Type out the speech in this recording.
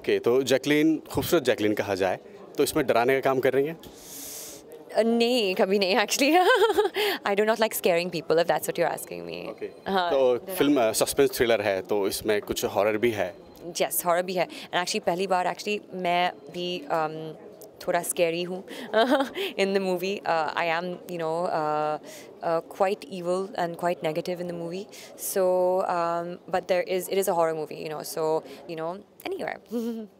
Okay तो Jacqueline खूबसूरत Jacqueline कहा जाए तो इसमें डराने का काम कर रही हैं uh, नहीं कभी नहीं actually I do not like scaring people if that's what you are asking me तो फिल्म सस्पेंस थ्रिलर है तो इसमें कुछ हॉरर भी है यस yes, हॉरर भी है एंड एक्चुअली पहली बार एक्चुअली मैं भी um, थोड़ा scary who in the movie. Uh, I am, you know, uh, uh, quite evil and quite negative in the movie. So, um, but there is, it is a horror movie, you know, so, you know, anywhere.